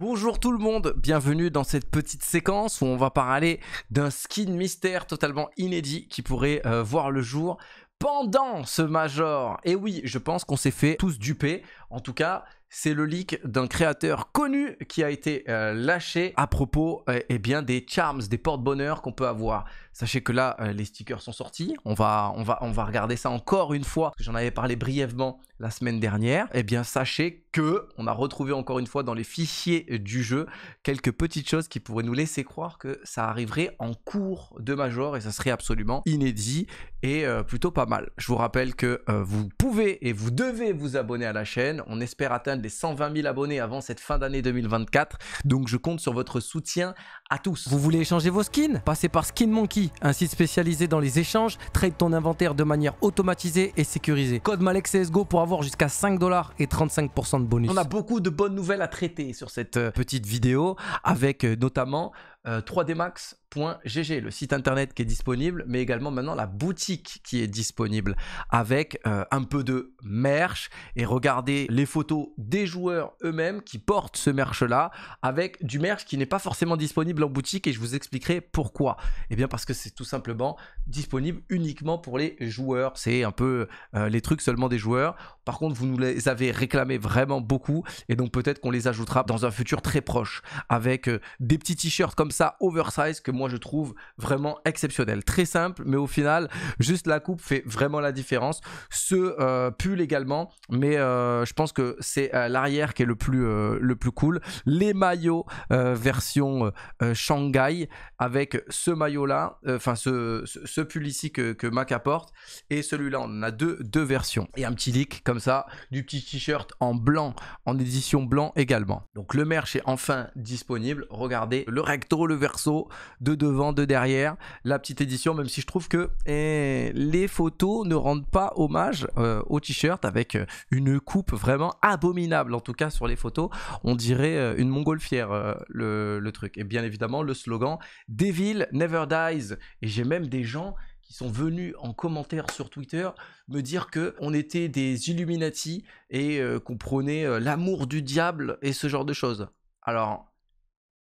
Bonjour tout le monde, bienvenue dans cette petite séquence où on va parler d'un skin mystère totalement inédit qui pourrait euh, voir le jour pendant ce Major. Et oui, je pense qu'on s'est fait tous duper. En tout cas, c'est le leak d'un créateur connu qui a été euh, lâché à propos euh, eh bien, des charms, des porte-bonheur qu'on peut avoir. Sachez que là, euh, les stickers sont sortis. On va, on, va, on va regarder ça encore une fois. J'en avais parlé brièvement la semaine dernière. Eh bien, sachez que on a retrouvé encore une fois dans les fichiers du jeu quelques petites choses qui pourraient nous laisser croire que ça arriverait en cours de Major et ça serait absolument inédit et plutôt pas mal. Je vous rappelle que vous pouvez et vous devez vous abonner à la chaîne. On espère atteindre des 120 000 abonnés avant cette fin d'année 2024. Donc je compte sur votre soutien à tous. Vous voulez échanger vos skins Passez par Skin Monkey, un site spécialisé dans les échanges, trade ton inventaire de manière automatisée et sécurisée. Code Malexsgo pour avoir jusqu'à 5 dollars et 35% de bonus. On a beaucoup de bonnes nouvelles à traiter sur cette euh, petite vidéo avec euh, notamment 3dmax.gg, euh, le site internet qui est disponible, mais également maintenant la boutique qui est disponible avec un peu de merch et regardez les photos des joueurs eux-mêmes qui portent ce merch là avec du merch qui n'est pas forcément disponible en boutique et je vous expliquerai pourquoi. et eh bien parce que c'est tout simplement disponible uniquement pour les joueurs. C'est un peu euh, les trucs seulement des joueurs. Par contre, vous nous les avez réclamé vraiment beaucoup et donc peut-être qu'on les ajoutera dans un futur très proche avec euh, des petits t-shirts comme ça oversize que moi je trouve vraiment exceptionnel. Très simple, mais au final, juste la coupe fait vraiment la différence. Ce euh, pull également, mais je pense que c'est l'arrière qui est le plus le plus cool. Les maillots version euh, Shanghai avec ce maillot-là, euh, enfin ce, ce, ce que, Mac apporte et celui-là, on en a deux, deux versions. Et un petit leak comme ça du petit t-shirt en blanc, en édition blanc également. Donc le merch est enfin disponible. Regardez le recto, le verso, de devant, de derrière, la petite édition, même si je trouve que eh, les photos ne rendent pas hommage euh, au t-shirt avec une coupe vraiment abominable, en tout cas sur les photos. On dirait une montgolfière le, le truc. Et bien évidemment, évidemment le slogan Devil Never Dies. Et j'ai même des gens qui sont venus en commentaire sur Twitter me dire que on était des Illuminati et euh, qu'on prenait euh, l'amour du diable et ce genre de choses. Alors,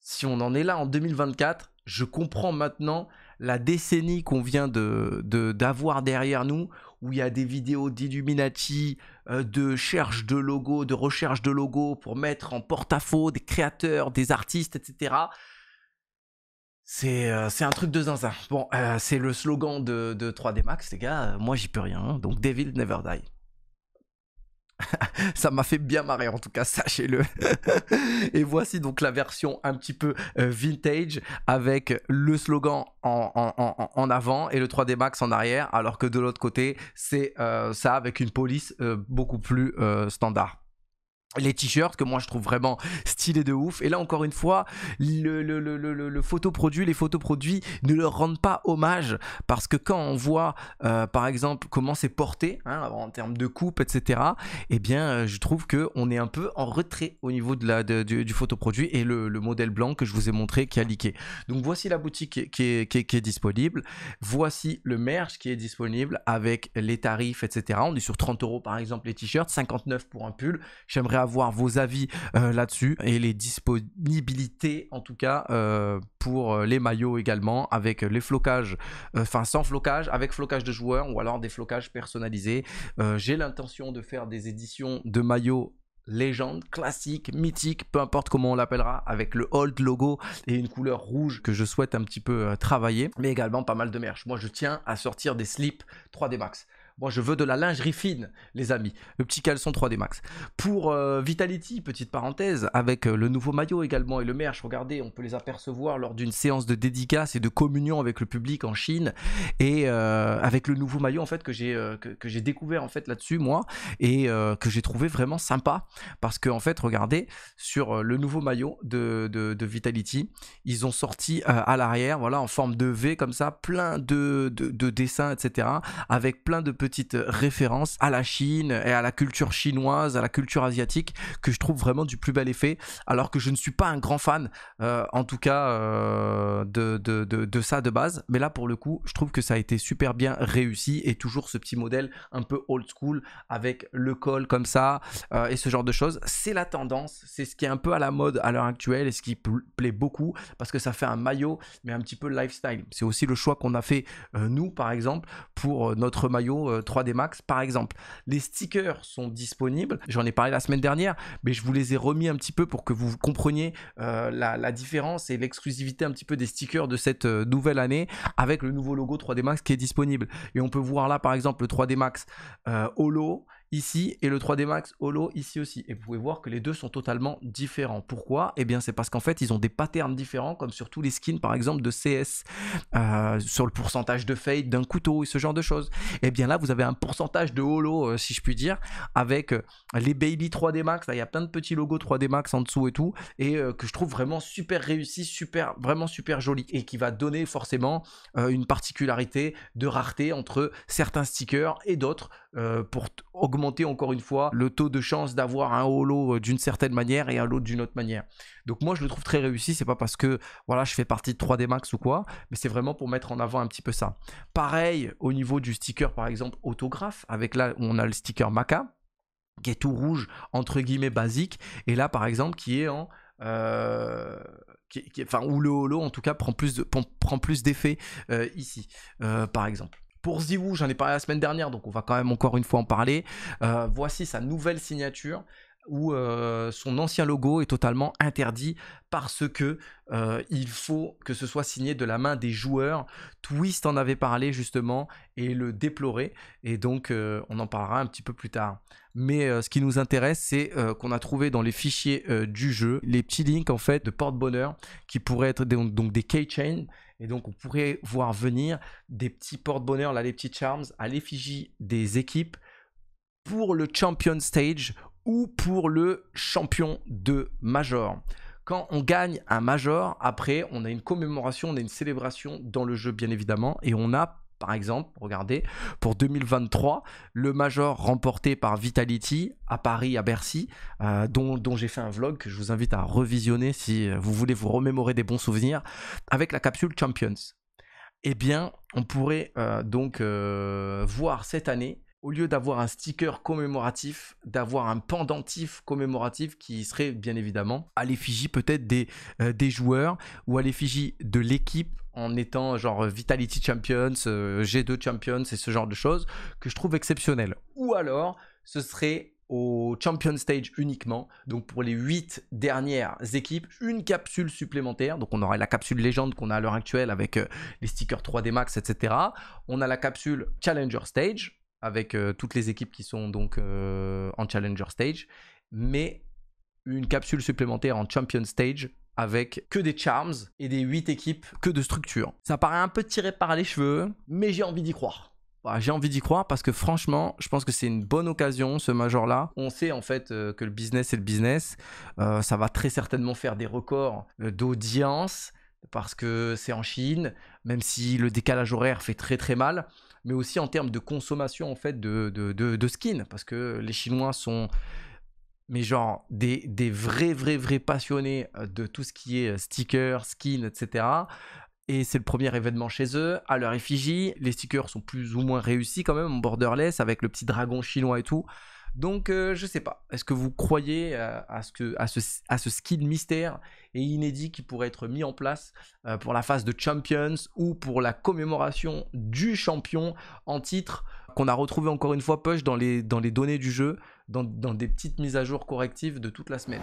si on en est là en 2024, je comprends maintenant la décennie qu'on vient de d'avoir derrière nous, où il y a des vidéos d'Illuminati, euh, de cherche de logos, de recherche de logos pour mettre en porte-à-faux des créateurs, des artistes, etc. Euh, c'est un truc de zinzin. Bon, euh, c'est le slogan de, 3D Max, les gars. Euh, moi, j'y peux rien. Hein. donc, Devil Never Die. ça m'a fait bien marrer, en tout cas, sachez-le. Et voici donc la version un petit peu vintage avec le slogan en, en, avant et le 3D Max en arrière, alors que de l'autre côté, c'est ça avec une police beaucoup plus standard les t-shirts que moi je trouve vraiment stylés de ouf et là encore une fois le, le, le, le, le photoproduit les photoproduits ne leur rendent pas hommage parce que quand on voit euh, par exemple comment c'est porté hein, en termes de coupe etc eh bien euh, je trouve qu'on est un peu en retrait au niveau de la, du, photo photoproduit et le, modèle blanc que je vous ai montré qui a liqué. donc voici la boutique qui est, disponible voici le merch qui est disponible avec les tarifs etc on est sur 30 euros par exemple les t-shirts 59 pour un pull j'aimerais avoir vos avis euh, là-dessus et les disponibilités en tout cas euh, pour euh, les maillots également avec les flocages, enfin sans flocage, avec flocage de joueurs ou alors des flocages personnalisés. J'ai l'intention de faire des éditions de maillots légende, classique, mythique, peu importe comment on l'appellera, avec le old logo et une couleur rouge que je souhaite un petit peu travailler, mais également pas mal de merch. Moi, je tiens à sortir des slips 3D Max. Moi, je veux de la lingerie fine, les amis. Le petit caleçon 3D Max. Pour euh, Vitality, petite parenthèse, avec euh, le nouveau maillot également et le merch, regardez, on peut les apercevoir lors d'une séance de dédicace et de communion avec le public en Chine. Et euh, avec le nouveau maillot, en fait, que j'ai que, j'ai découvert, en fait, là-dessus, moi, et que j'ai trouvé vraiment sympa. Parce que, en fait, regardez, sur le nouveau maillot de, de, Vitality, ils ont sorti à l'arrière, voilà, en forme de V, comme ça, plein de, de, de dessins, etc., avec plein de petits petite euh, référence à la Chine et à la culture chinoise, à la culture asiatique, que je trouve vraiment du plus bel effet, alors que je ne suis pas un grand fan, euh, en tout cas, euh, de, de, ça de base. Mais là, pour le coup, je trouve que ça a été super bien réussi et toujours ce petit modèle un peu old school avec le col comme ça et ce genre de choses. C'est la tendance, c'est ce qui est un peu à la mode à l'heure actuelle et ce qui plaît beaucoup parce que ça fait un maillot, mais un petit peu lifestyle. C'est aussi le choix qu'on a fait, nous, par exemple, pour notre maillot 3D euh, Max, par exemple. Les stickers sont disponibles. J'en ai parlé la semaine dernière, mais je vous les ai remis un petit peu pour que vous compreniez euh, la, différence et l'exclusivité un petit peu des stickers de cette euh, nouvelle année avec le nouveau logo 3D Max qui est disponible. Et on peut voir là, par exemple, le 3D Max Holo ici et le 3D Max Holo ici aussi. Et vous pouvez voir que les deux sont totalement différents. Pourquoi Eh bien c'est parce qu'en fait ils ont des patterns différents comme sur tous les skins par exemple de CS, euh, sur le pourcentage de fade d'un couteau et ce genre de choses. Et eh bien là vous avez un pourcentage de Holo euh, si je puis dire avec euh, les baby 3D Max, il y a plein de petits logos 3D Max en dessous et tout et que je trouve vraiment super réussi, super, vraiment super joli et qui va donner forcément une particularité de rareté entre certains stickers et d'autres pour augmenter encore une fois le taux de chance d'avoir un holo euh, d'une certaine manière et un autre d'une autre manière. Donc moi je le trouve très réussi, c'est pas parce que voilà, je fais partie de 3D Max ou quoi, mais c'est vraiment pour mettre en avant un petit peu ça. Pareil au niveau du sticker par exemple autographe, avec là où on a le sticker Maca qui est tout rouge entre guillemets basique et là par exemple qui est en euh, qui, qui, enfin, où le holo en tout cas prend plus, de, prend, prend plus d'effet euh, ici, par exemple. Pour Ziwoo, j'en ai parlé la semaine dernière, donc on va quand même encore une fois en parler. Euh, voici sa nouvelle signature où euh, son ancien logo est totalement interdit parce que euh, il faut que ce soit signé de la main des joueurs. Twist en avait parlé justement et le déplorer et donc euh, on en parlera un petit peu plus tard. Mais ce qui nous intéresse, c'est qu'on a trouvé dans les fichiers du jeu les petits links en fait de porte-bonheur qui pourraient être des, donc des keychains et donc, on pourrait voir venir des petits porte bonheur là, les petits charms à l'effigie des équipes pour le Champion Stage ou pour le champion de major. Quand on gagne un major, après, on a une commémoration, on a une célébration dans le jeu, bien évidemment, et on a par exemple, regardez, pour 2023, le Major remporté par Vitality à Paris, à Bercy, euh, dont, j'ai fait un vlog que je vous invite à revisionner si vous voulez vous remémorer des bons souvenirs, avec la capsule Champions. Eh bien, on pourrait euh, donc euh, voir cette année au lieu d'avoir un sticker commémoratif, d'avoir un pendentif commémoratif qui serait bien évidemment à l'effigie peut-être des, euh, des joueurs ou à l'effigie de l'équipe en étant genre Vitality Champions, euh, G2 Champions et ce genre de choses que je trouve exceptionnel. Ou alors, ce serait au Champion Stage uniquement. Donc pour les 8 dernières équipes, une capsule supplémentaire. Donc on aurait la capsule légende qu'on a à l'heure actuelle avec euh, les stickers 3D Max, etc. On a la capsule Challenger Stage avec euh, toutes les équipes qui sont donc euh, en Challenger Stage, mais une capsule supplémentaire en Champion Stage avec que des charms et des 8 équipes que de structure. Ça paraît un peu tiré par les cheveux, mais j'ai envie d'y croire. j'ai envie d'y croire parce que franchement, je pense que c'est une bonne occasion, ce major-là. On sait en fait euh, que le business est le business. ça va très certainement faire des records d'audience parce que c'est en Chine, même si le décalage horaire fait très très mal mais aussi en termes de consommation en fait de, skins, parce que les Chinois sont mais genre des, vrais, vrais, vrais passionnés euh, de tout ce qui est euh, stickers, skins, etc. Et c'est le premier événement chez eux, à leur effigie. Les stickers sont plus ou moins réussis quand même, en borderless, avec le petit dragon chinois et tout. Donc, je euh, je sais pas. Est-ce que vous croyez euh, à, ce que, mystère et inédit qui pourrait être mis en place euh, pour la phase de Champions ou pour la commémoration du champion en titre qu'on a retrouvé encore une fois push dans les, données du jeu, dans des petites mises à jour correctives de toute la semaine